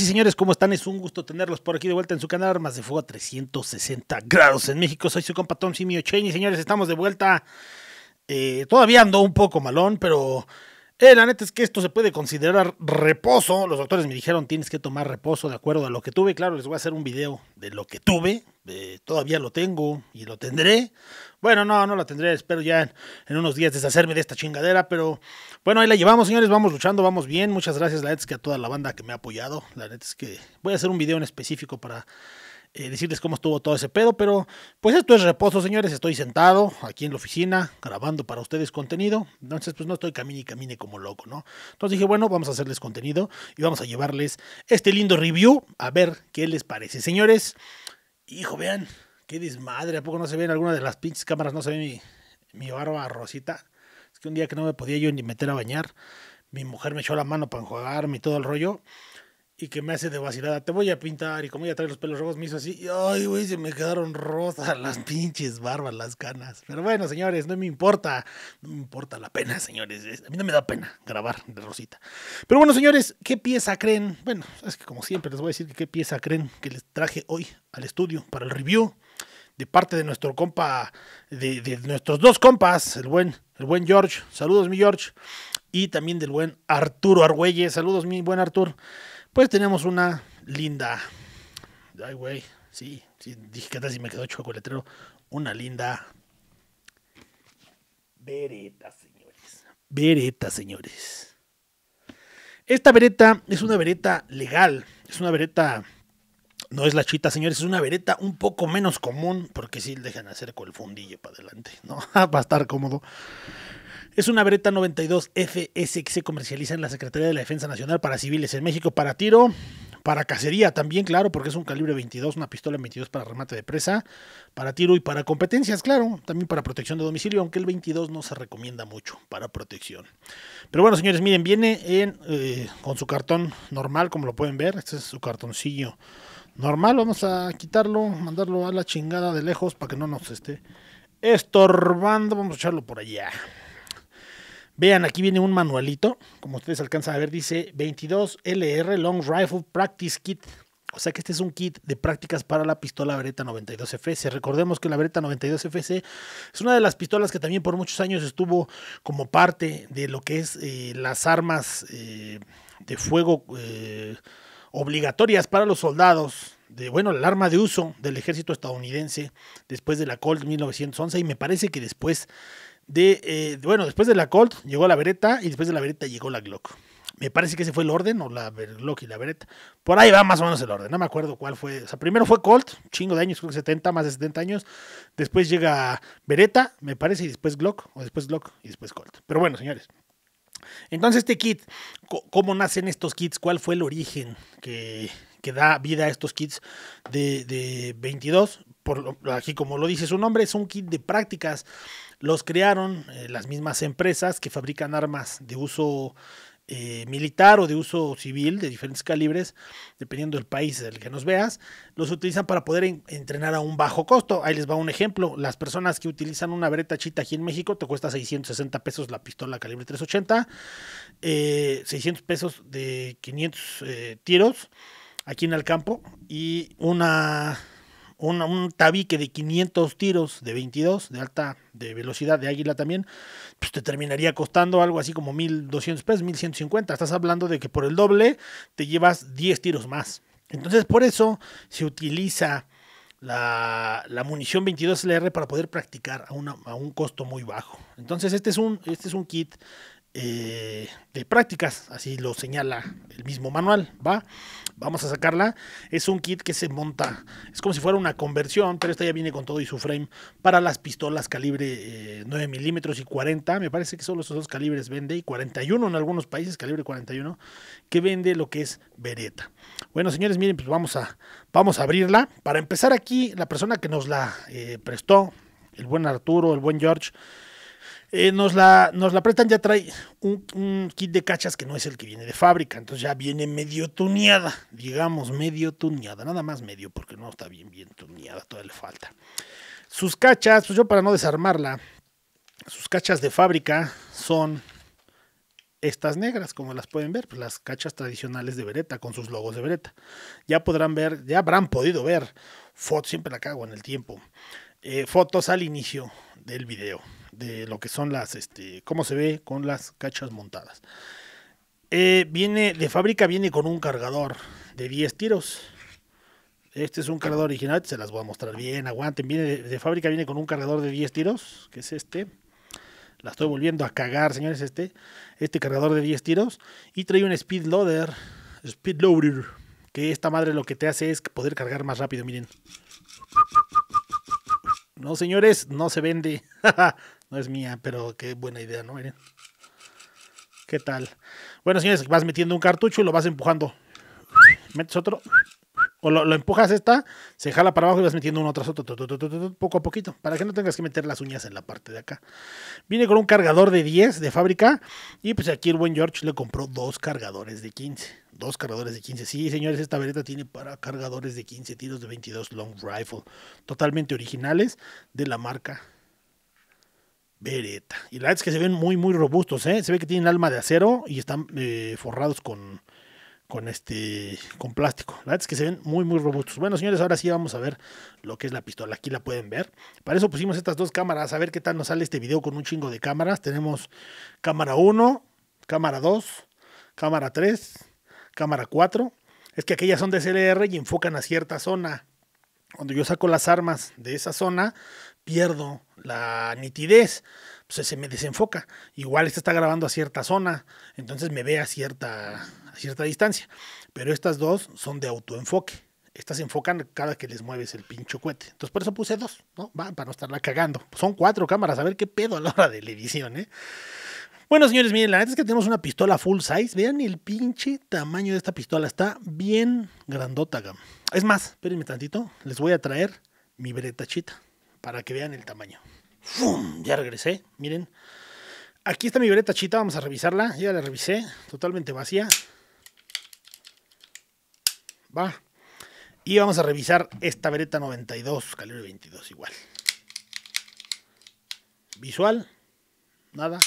y señores, ¿cómo están? Es un gusto tenerlos por aquí de vuelta en su canal Armas de Fuego a 360 grados en México. Soy su compa Simio Chain y señores, estamos de vuelta. Eh, todavía ando un poco malón, pero eh, la neta es que esto se puede considerar reposo. Los doctores me dijeron tienes que tomar reposo de acuerdo a lo que tuve. Claro, les voy a hacer un video de lo que tuve, eh, todavía lo tengo y lo tendré. Bueno, no, no la tendré, espero ya en, unos días deshacerme de esta chingadera, pero bueno, ahí la llevamos, señores, vamos luchando, vamos bien. Muchas gracias, la neta que a toda la banda que me ha apoyado. La neta es que voy a hacer un video en específico para eh, decirles cómo estuvo todo ese pedo, pero pues esto es reposo, señores. Estoy sentado aquí en la oficina grabando para ustedes contenido. Entonces, pues no estoy camine y camine como loco, ¿no? Entonces dije, bueno, vamos a hacerles contenido y vamos a llevarles este lindo review a ver qué les parece, señores. Hijo, vean, qué desmadre. ¿A poco no se ve en alguna de las pinches cámaras? No se ve mi, mi barba rosita. Es que un día que no me podía yo ni meter a bañar, mi mujer me echó la mano para enjuagarme y todo el rollo y que me hace de vacilada, te voy a pintar y como a trae los pelos rojos me hizo así, ay güey, se me quedaron rosas las pinches barbas, las canas. Pero bueno, señores, no me importa, no me importa la pena, señores. A mí no me da pena grabar de Rosita. Pero bueno, señores, ¿qué pieza creen? Bueno, es que como siempre les voy a decir qué pieza creen que les traje hoy al estudio para el review de parte de nuestro compa, de, de nuestros dos compas, el buen, el buen George, saludos mi George, y también del buen Arturo Argüelles, saludos mi buen Arturo pues tenemos una linda. Ay, güey, sí, sí, dije que si me quedó letrero, Una linda. Vereta, señores. Vereta, señores. Esta vereta es una vereta legal. Es una vereta. No es la chita, señores, es una vereta un poco menos común, porque sí dejan hacer con el fundillo para adelante, ¿no? Va a estar cómodo. Es una Beretta 92 FS que se comercializa en la Secretaría de la Defensa Nacional para Civiles en México para tiro, para cacería también, claro, porque es un calibre 22, una pistola 22 para remate de presa, para tiro y para competencias, claro, también para protección de domicilio, aunque el 22 no se recomienda mucho para protección. Pero bueno, señores, miren, viene eh, con su cartón normal, como lo pueden ver, este es su cartoncillo normal, vamos a quitarlo, mandarlo a la chingada de lejos para que no nos esté estorbando, vamos a echarlo por allá. Vean, aquí viene un manualito, como ustedes alcanzan a ver, dice 22LR Long Rifle Practice Kit. O sea que este es un kit de prácticas para la pistola Beretta 92FC. Recordemos que la Beretta 92FC es una de las pistolas que también por muchos años estuvo como parte de lo que es eh, las armas eh, de fuego eh, obligatorias para los soldados de, bueno, el arma de uso del ejército estadounidense después de la Colt 1911 y me parece que después eh, de, bueno, después de la Colt llegó la Beretta y después de la Beretta llegó la Glock. Me parece que ese fue el orden, o la Glock y la Beretta. Por ahí va más o menos el orden, no me acuerdo cuál fue. O sea, primero fue Colt, chingo de años, creo 70, más de 70 años. Después llega Beretta, me parece, y después Glock, o después Glock y después Colt. Pero bueno, señores. Entonces, este kit, ¿cómo nacen estos kits? ¿Cuál fue el origen que, que da vida a estos kits de, de 22? aquí como lo dice su nombre, es un kit de prácticas. Los crearon eh, las mismas empresas que fabrican armas de uso eh, militar o de uso civil de diferentes calibres, dependiendo del país del que nos veas, los utilizan para poder entrenar a un bajo costo. Ahí les va un ejemplo. Las personas que utilizan una breta chita aquí en México te cuesta 660 pesos la pistola calibre 380, 600 eh, pesos de 500 tiros aquí en el campo y una un, tabique de 500 tiros de 22, de alta de velocidad de águila también, pues te terminaría costando algo así como 1200 pesos, 1150. Estás hablando de que por el doble te llevas 10 tiros más. Entonces, por eso se utiliza la, munición 22LR para poder practicar a, un costo muy bajo. Entonces, este es un, este es un kit eh, de prácticas, así lo señala el mismo manual, ¿va? Vamos a sacarla. Es un kit que se monta, es como si fuera una conversión, pero esta ya viene con todo y su frame para las pistolas calibre 9 eh, milímetros y 40. Me parece que solo esos dos calibres vende, y 41 en algunos países, calibre 41, que vende lo que es Beretta. Bueno, señores, miren, pues vamos a, vamos a abrirla. Para empezar aquí, la persona que nos la eh, prestó, el buen Arturo, el buen George, eh, nos, la, nos la prestan, ya trae un, kit de cachas que no es el que viene de fábrica, entonces ya viene medio tuneada, digamos, medio tuneada, nada más medio, porque no está bien, bien tuneada, todavía le falta. Sus cachas, pues yo para no desarmarla, sus cachas de fábrica son estas negras, como las pueden ver, pues las cachas tradicionales de Beretta con sus logos de Beretta. Ya podrán ver, ya habrán podido ver fotos, siempre la cago en el tiempo, eh, fotos al inicio del video de lo que son las, este, cómo se ve con las cachas montadas. Eh, viene, de fábrica viene con un cargador de 10 tiros. Este es un cargador original, se las voy a mostrar bien, aguanten. Viene de, fábrica viene con un cargador de 10 tiros, que es este. La estoy volviendo a cagar, señores, este. Este cargador de 10 tiros. Y trae un speed loader. Speed loader. Que esta madre lo que te hace es poder cargar más rápido, miren. No, señores, no se vende. No es mía, pero qué buena idea, ¿no? Miren. ¿Qué tal? Bueno, señores, vas metiendo un cartucho y lo vas empujando. Metes otro. O lo, lo empujas esta, se jala para abajo y vas metiendo uno tras otro, poco a poquito, para que no tengas que meter las uñas en la parte de acá. Viene con un cargador de 10 de fábrica y pues aquí el buen George le compró dos cargadores de 15. Dos cargadores de 15. Sí, señores, esta vereta tiene para cargadores de 15 tiros de 22 long rifle, totalmente originales de la marca Beretta. Y la que se ven muy, muy robustos, ¿eh? Se ve que tienen alma de acero y están eh, forrados con, con, este, con plástico. La que se ven muy, muy robustos. Bueno, señores, ahora sí vamos a ver lo que es la pistola. Aquí la pueden ver. Para eso pusimos estas dos cámaras. A ver qué tal nos sale este video con un chingo de cámaras. Tenemos cámara 1, cámara 2, cámara 3, cámara 4. Es que aquellas son de CLR y enfocan a cierta zona. Cuando yo saco las armas de esa zona, pierdo la nitidez, pues se me desenfoca. Igual esta está grabando a cierta zona, entonces me ve a cierta, cierta distancia. Pero estas dos son de autoenfoque. Estas se enfocan cada que les mueves el pincho cuete. Entonces por eso puse dos, ¿no? para no estarla cagando. Son cuatro cámaras, a ver qué pedo a la hora de la edición, ¿eh? Bueno, señores, miren, la neta es que tenemos una pistola full size. Vean el pinche tamaño de esta pistola. Está bien grandota, gam. Es más, espérenme tantito. Les voy a traer mi bretachita para que vean el tamaño. ¡Fum! Ya regresé, miren. Aquí está mi vereta chita, vamos a revisarla. Ya la revisé, totalmente vacía. Va. Y vamos a revisar esta vereta 92, calibre 22 igual. Visual, nada.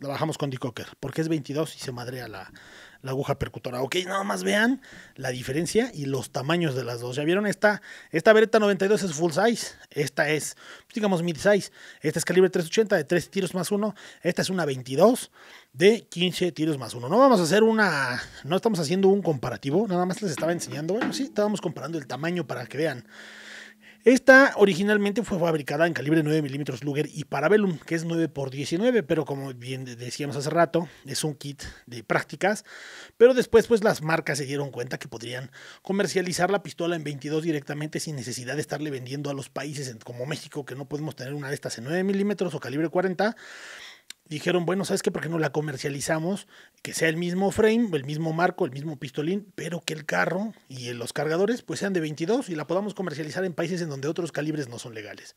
La bajamos con Dicocker, porque es 22 y se madrea la, la aguja percutora. Ok, nada más vean la diferencia y los tamaños de las dos. Ya vieron, esta, esta Beretta 92 es full size, esta es, digamos, mid size. Esta es calibre 380 de 3 tiros más 1, esta es una 22 de 15 tiros más 1. No vamos a hacer una, no estamos haciendo un comparativo, nada más les estaba enseñando. Bueno, sí, estábamos comparando el tamaño para que vean esta originalmente fue fabricada en calibre 9 milímetros Luger y Parabellum, que es 9x19, pero como bien decíamos hace rato, es un kit de prácticas. Pero después, pues las marcas se dieron cuenta que podrían comercializar la pistola en 22 directamente sin necesidad de estarle vendiendo a los países como México, que no podemos tener una de estas en 9 milímetros o calibre 40 dijeron, bueno, ¿sabes qué? ¿Por qué no la comercializamos? Que sea el mismo frame, el mismo marco, el mismo pistolín, pero que el carro y los cargadores pues sean de 22 y la podamos comercializar en países en donde otros calibres no son legales.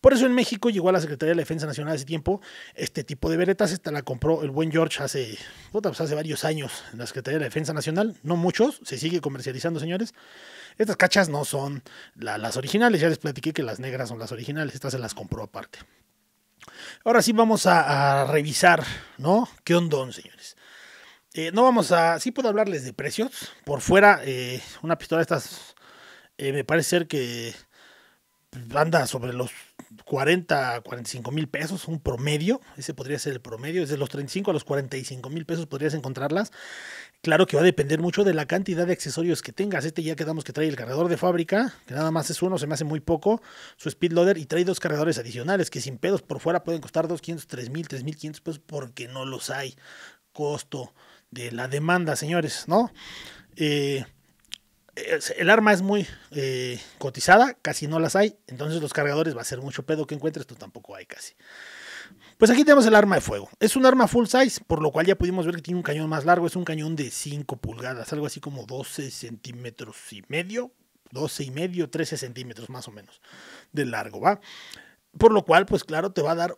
Por eso en México llegó a la Secretaría de la Defensa Nacional hace tiempo este tipo de veretas, esta la compró el buen George hace, pues, hace varios años en la Secretaría de la Defensa Nacional, no muchos, se sigue comercializando, señores. Estas cachas no son las originales, ya les platiqué que las negras son las originales, estas se las compró aparte. Ahora sí vamos a, revisar, ¿no? ¿Qué ondón, señores? Eh, no vamos a... Sí puedo hablarles de precios. Por fuera, eh, una pistola de estas eh, me parece ser que anda sobre los 40, 45 mil pesos, un promedio. Ese podría ser el promedio. Desde los 35 a los 45 mil pesos podrías encontrarlas. Claro que va a depender mucho de la cantidad de accesorios que tengas. Este ya quedamos que trae el cargador de fábrica, que nada más es uno, se me hace muy poco. Su speed loader y trae dos cargadores adicionales que sin pedos por fuera pueden costar 2.500, 3.000, 3.500 pesos porque no los hay. Costo de la demanda, señores, ¿no? Eh, el arma es muy eh, cotizada, casi no las hay, entonces los cargadores va a ser mucho pedo que encuentres, tú pues tampoco hay casi. Pues aquí tenemos el arma de fuego. Es un arma full size, por lo cual ya pudimos ver que tiene un cañón más largo. Es un cañón de 5 pulgadas, algo así como 12 centímetros y medio, 12 y medio, 13 centímetros más o menos de largo, ¿va? Por lo cual, pues claro, te va a dar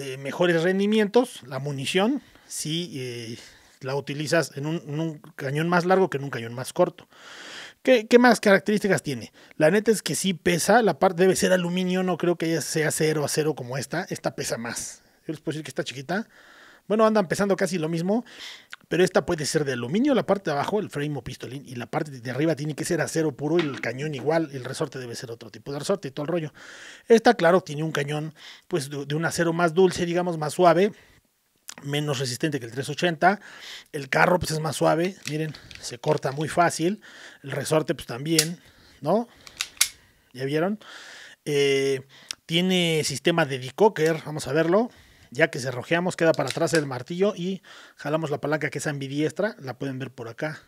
eh, mejores rendimientos la munición si eh, la utilizas en un, cañón más largo que en un cañón más corto. ¿Qué, más características tiene? La neta es que sí pesa, la parte debe ser aluminio, no creo que sea a acero como esta, esta pesa más. Yo les puedo decir que está chiquita. Bueno, anda empezando casi lo mismo, pero esta puede ser de aluminio, la parte de abajo, el frame o pistolín, y la parte de arriba tiene que ser acero puro, y el cañón igual, el resorte debe ser otro tipo de resorte y todo el rollo. Esta, claro, tiene un cañón pues de, un acero más dulce, digamos, más suave, menos resistente que el 380. El carro pues es más suave, miren, se corta muy fácil. El resorte pues también, ¿no? ¿Ya vieron? Eh, tiene sistema de decocker, vamos a verlo. Ya que cerrojeamos, queda para atrás el martillo y jalamos la palanca que es ambidiestra. La pueden ver por acá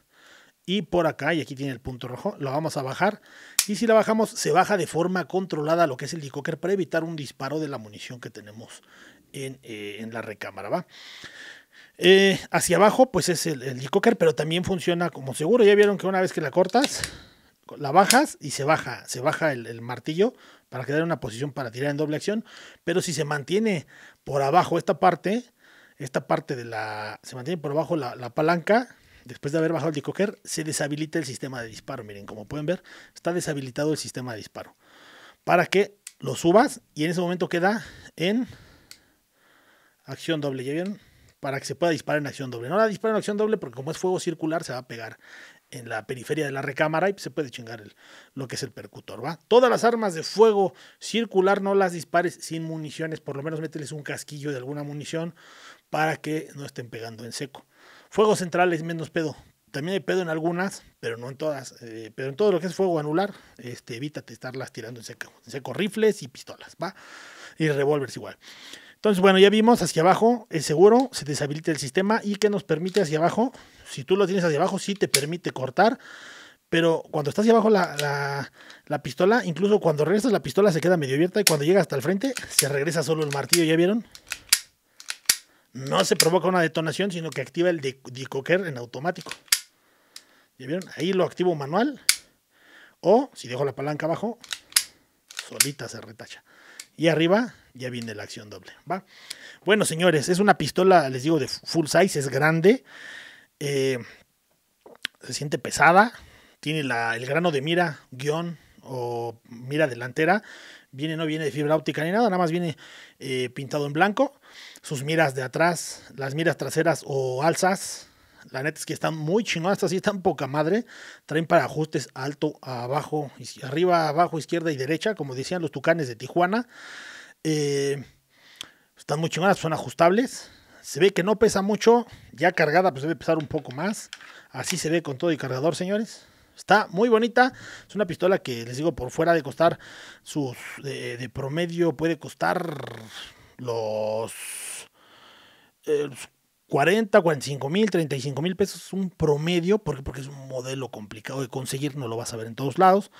y por acá, y aquí tiene el punto rojo, la vamos a bajar. Y si la bajamos, se baja de forma controlada lo que es el dicoker para evitar un disparo de la munición que tenemos en, eh, la recámara, ¿va? Eh, hacia abajo, pues es el, el pero también funciona como seguro. Ya vieron que una vez que la cortas, la bajas y se baja, se baja el, martillo para quedar en una posición para tirar en doble acción, pero si se mantiene por abajo esta parte, esta parte de la, se mantiene por abajo la, palanca, después de haber bajado el decocker, se deshabilita el sistema de disparo, miren, como pueden ver, está deshabilitado el sistema de disparo, para que lo subas y en ese momento queda en acción doble, ¿ya vieron? para que se pueda disparar en acción doble. No la disparo en acción doble porque como es fuego circular se va a pegar en la periferia de la recámara y se puede chingar el, lo que es el percutor, ¿va? Todas las armas de fuego circular no las dispares sin municiones, por lo menos mételes un casquillo de alguna munición para que no estén pegando en seco. Fuego central es menos pedo. También hay pedo en algunas, pero no en todas. Eh, pero en todo lo que es fuego anular, este, evítate estarlas tirando en seco. En seco rifles y pistolas, ¿va? Y revólveres igual. Entonces, bueno, ya vimos hacia abajo, es seguro, se deshabilita el sistema y que nos permite hacia abajo, si tú lo tienes hacia abajo, sí te permite cortar, pero cuando estás hacia abajo la, la pistola, incluso cuando regresas la pistola se queda medio abierta y cuando llega hasta el frente se regresa solo el martillo, ¿ya vieron? No se provoca una detonación, sino que activa el decocker en automático. ¿Ya vieron? Ahí lo activo manual o si dejo la palanca abajo, solita se retacha. Y arriba ya viene la acción doble, ¿va? Bueno, señores, es una pistola, les digo, de full size, es grande, eh, se siente pesada, tiene el grano de mira, guión o mira delantera, viene, no viene de fibra óptica ni nada, nada más viene eh, pintado en blanco, sus miras de atrás, las miras traseras o alzas, la neta es que están muy chingadas, estas sí están poca madre. Traen para ajustes alto, abajo, arriba, abajo, izquierda y derecha, como decían los tucanes de Tijuana. Eh, están muy chingonas, son ajustables. Se ve que no pesa mucho. Ya cargada, pues debe pesar un poco más. Así se ve con todo y cargador, señores. Está muy bonita. Es una pistola que, les digo, por fuera de costar sus... De, promedio puede costar los... 40, eh, 45 mil, 35 mil pesos, un promedio, porque, porque es un modelo complicado de conseguir, no lo vas a ver en todos lados.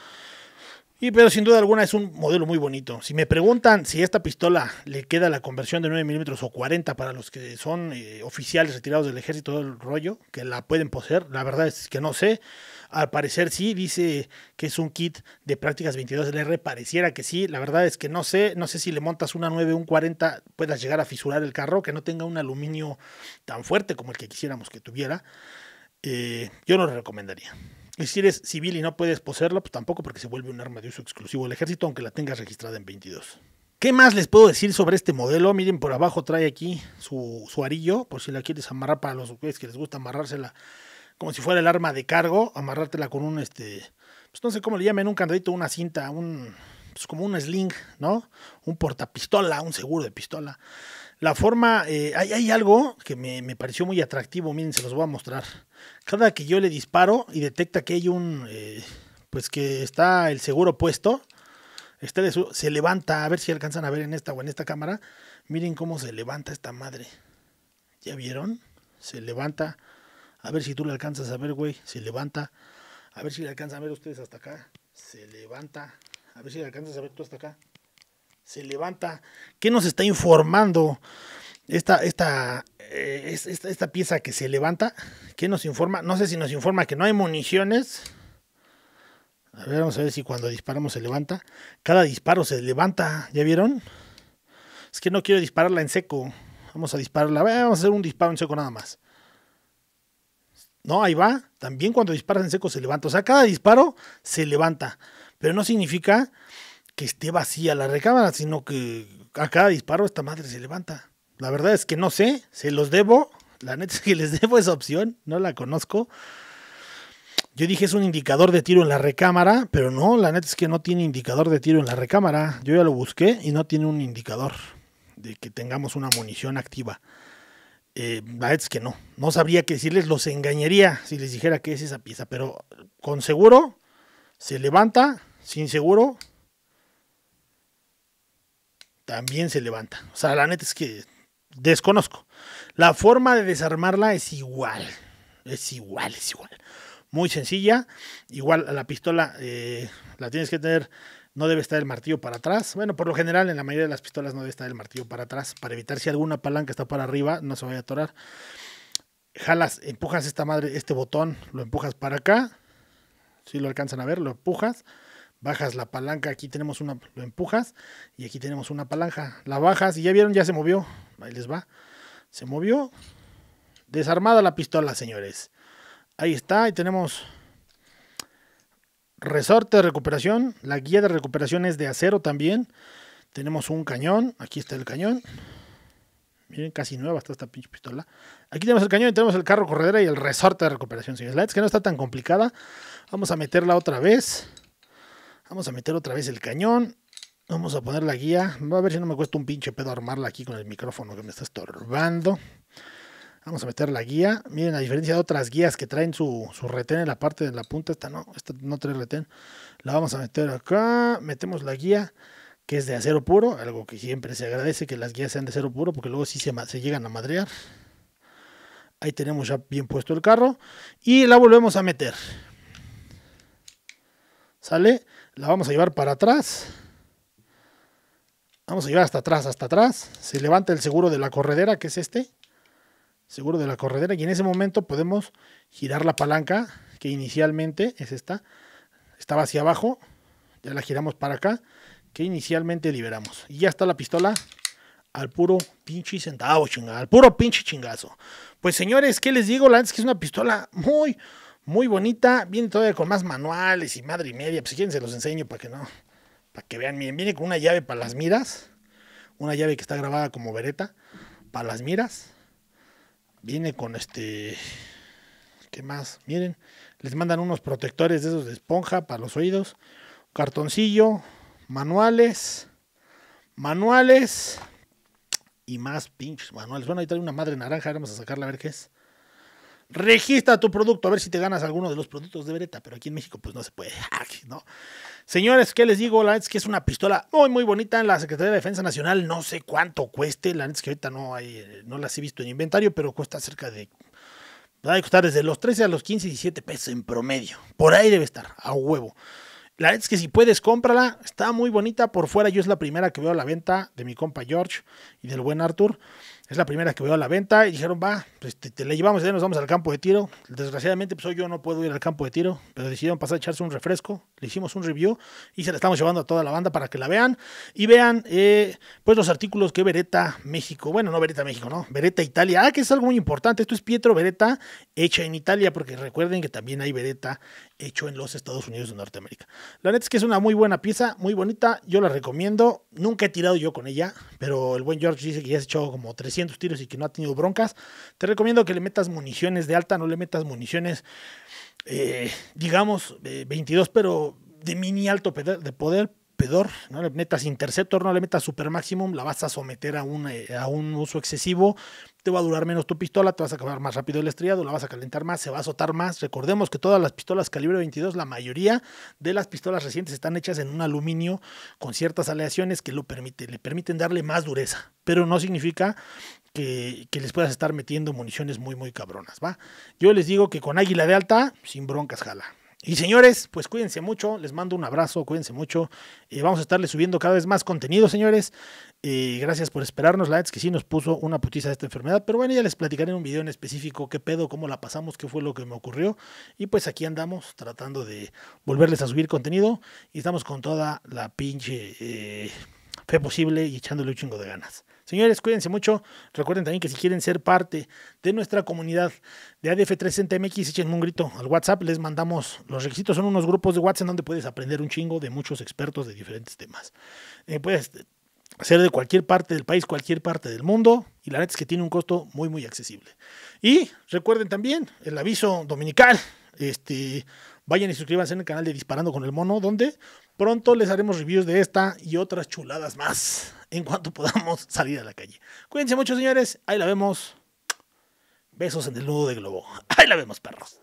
Y pero sin duda alguna es un modelo muy bonito. Si me preguntan si esta pistola le queda la conversión de 9 milímetros o 40 para los que son eh, oficiales retirados del ejército del rollo, que la pueden poseer, la verdad es que no sé. Al parecer sí, dice que es un kit de prácticas 22LR, pareciera que sí, la verdad es que no sé, no sé si le montas una 9, un 40, puedas llegar a fisurar el carro, que no tenga un aluminio tan fuerte como el que quisiéramos que tuviera. Eh, yo no lo recomendaría si eres civil y no puedes poseerla, pues tampoco porque se vuelve un arma de uso exclusivo del ejército, aunque la tengas registrada en 22. ¿Qué más les puedo decir sobre este modelo? Miren, por abajo trae aquí su, arillo, por si la quieres amarrar para los que les gusta amarrársela como si fuera el arma de cargo, amarrártela con un, este, pues no sé cómo le llamen, un candadito, una cinta, un, pues como un sling, ¿no? Un portapistola, un seguro de pistola. La forma, eh, hay, algo que me, me pareció muy atractivo, miren, se los voy a mostrar. Cada que yo le disparo y detecta que hay un, eh, pues que está el seguro puesto, se levanta, a ver si alcanzan a ver en esta o en esta cámara. Miren cómo se levanta esta madre. ¿Ya vieron? Se levanta. A ver si tú le alcanzas a ver, güey. Se levanta. A ver si le alcanzan a ver ustedes hasta acá. Se levanta. A ver si le alcanzas a ver tú hasta acá se levanta. ¿Qué nos está informando eh, esta, esta, pieza que se levanta? ¿Qué nos informa? No sé si nos informa que no hay municiones. A ver, vamos a ver si cuando disparamos se levanta. Cada disparo se levanta, ¿ya vieron? Es que no quiero dispararla en seco. Vamos a dispararla. Vamos a hacer un disparo en seco nada más. No, ahí va. También cuando disparas en seco se levanta. O sea, cada disparo se levanta. Pero no significa que esté vacía la recámara, sino que a cada disparo esta madre se levanta. La verdad es que no sé, se los debo. La neta es que les debo esa opción, no la conozco. Yo dije es un indicador de tiro en la recámara, pero no, la neta es que no tiene indicador de tiro en la recámara. Yo ya lo busqué y no tiene un indicador de que tengamos una munición activa. Eh, la neta es que no, no sabría qué decirles, los engañaría si les dijera que es esa pieza, pero con seguro se levanta, sin seguro también se levanta. O sea, la neta es que desconozco. La forma de desarmarla es igual. Es igual, es igual. Muy sencilla. Igual la pistola eh, la tienes que tener. No debe estar el martillo para atrás. Bueno, por lo general en la mayoría de las pistolas no debe estar el martillo para atrás. Para evitar si alguna palanca está para arriba, no se vaya a atorar. Jalas, empujas esta madre, este botón, lo empujas para acá. Si lo alcanzan a ver, lo empujas bajas la palanca, aquí tenemos una, lo empujas y aquí tenemos una palanca, la bajas y ya vieron, ya se movió, ahí les va, se movió, desarmada la pistola, señores, ahí está, y tenemos resorte de recuperación, la guía de recuperación es de acero también, tenemos un cañón, aquí está el cañón, miren, casi nueva está esta pinche pistola, aquí tenemos el cañón y tenemos el carro corredera y el resorte de recuperación, señores, la es que no está tan complicada, vamos a meterla otra vez, Vamos a meter otra vez el cañón. Vamos a poner la guía. Va a ver si no me cuesta un pinche pedo armarla aquí con el micrófono que me está estorbando. Vamos a meter la guía. Miren, a diferencia de otras guías que traen su, su retén en la parte de la punta, esta no, esta no trae retén. La vamos a meter acá. Metemos la guía que es de acero puro, algo que siempre se agradece que las guías sean de acero puro porque luego sí se, se llegan a madrear. Ahí tenemos ya bien puesto el carro y la volvemos a meter. ¿Sale? La vamos a llevar para atrás. Vamos a llevar hasta atrás, hasta atrás. Se levanta el seguro de la corredera, que es este. Seguro de la corredera. Y en ese momento podemos girar la palanca, que inicialmente es esta. Estaba hacia abajo. Ya la giramos para acá. Que inicialmente liberamos. Y ya está la pistola al puro pinche centavo, chingada, al puro pinche chingazo. Pues señores, ¿qué les digo? La antes que es una pistola muy, muy bonita. Viene todavía con más manuales y madre y media. Pues si quieren se los enseño para que no, para que vean. bien, viene con una llave para las miras. Una llave que está grabada como vereta para las miras. Viene con este. ¿Qué más? Miren, les mandan unos protectores de esos de esponja para los oídos. Cartoncillo, manuales, manuales y más pinches manuales. Bueno, ahí trae una madre naranja, vamos a sacarla a ver qué es registra tu producto, a ver si te ganas alguno de los productos de Beretta, pero aquí en México pues no se puede, ¿no? Señores, ¿qué les digo? La neta es que es una pistola muy, muy bonita. En la Secretaría de Defensa Nacional no sé cuánto cueste, la neta que ahorita no, hay, no las he visto en inventario, pero cuesta cerca de... Va a costar desde los 13 a los 15, 17 pesos en promedio. Por ahí debe estar, a huevo. La neta es que si puedes, cómprala. Está muy bonita por fuera. Yo es la primera que veo a la venta de mi compa George y del buen Arthur. Es la primera que veo a la venta y dijeron, va, pues te, la llevamos, nos vamos al campo de tiro. Desgraciadamente, pues hoy yo no puedo ir al campo de tiro, pero decidieron pasar a echarse un refresco. Le hicimos un review y se la estamos llevando a toda la banda para que la vean y vean, eh, pues los artículos que Beretta México, bueno, no Beretta México, no, Beretta Italia. Ah, que es algo muy importante. Esto es Pietro Beretta hecha en Italia, porque recuerden que también hay Beretta hecho en los Estados Unidos de Norteamérica. La neta es que es una muy buena pieza, muy bonita. Yo la recomiendo. Nunca he tirado yo con ella, pero el buen George dice que ya se hecho como 300 tus tiros y que no ha tenido broncas, te recomiendo que le metas municiones de alta, no le metas municiones, eh, digamos, 22, eh, pero de mini alto de poder, no le metas interceptor, no le metas super máximo la vas a someter a un, eh, a un uso excesivo, te va a durar menos tu pistola, te vas a acabar más rápido el estriado, la vas a calentar más, se va a azotar más. Recordemos que todas las pistolas calibre 22, la mayoría de las pistolas recientes están hechas en un aluminio con ciertas aleaciones que lo le permiten darle más dureza, pero no significa que, les puedas estar metiendo municiones muy, muy cabronas, ¿va? Yo les digo que con águila de alta, sin broncas jala. Y señores, pues cuídense mucho, les mando un abrazo, cuídense mucho. Eh, vamos a estarles subiendo cada vez más contenido, señores. Eh, gracias por esperarnos, la que sí nos puso una putiza de esta enfermedad, pero bueno, ya les platicaré en un video en específico qué pedo, cómo la pasamos, qué fue lo que me ocurrió. Y pues aquí andamos tratando de volverles a subir contenido y estamos con toda la pinche eh, fe posible y echándole un chingo de ganas. Señores, cuídense mucho. Recuerden también que si quieren ser parte de nuestra comunidad de ADF360MX, echen un grito al WhatsApp. Les mandamos los requisitos. Son unos grupos de WhatsApp donde puedes aprender un chingo de muchos expertos de diferentes temas. Eh, puedes ser de cualquier parte del país, cualquier parte del mundo. Y la neta es que tiene un costo muy, muy accesible. Y recuerden también el aviso dominical. Este, vayan y suscríbanse en el canal de Disparando con el Mono, donde pronto les haremos reviews de esta y otras chuladas más en cuanto podamos salir a la calle. Cuídense mucho, señores. Ahí la vemos. Besos en el nudo de globo. Ahí la vemos, perros.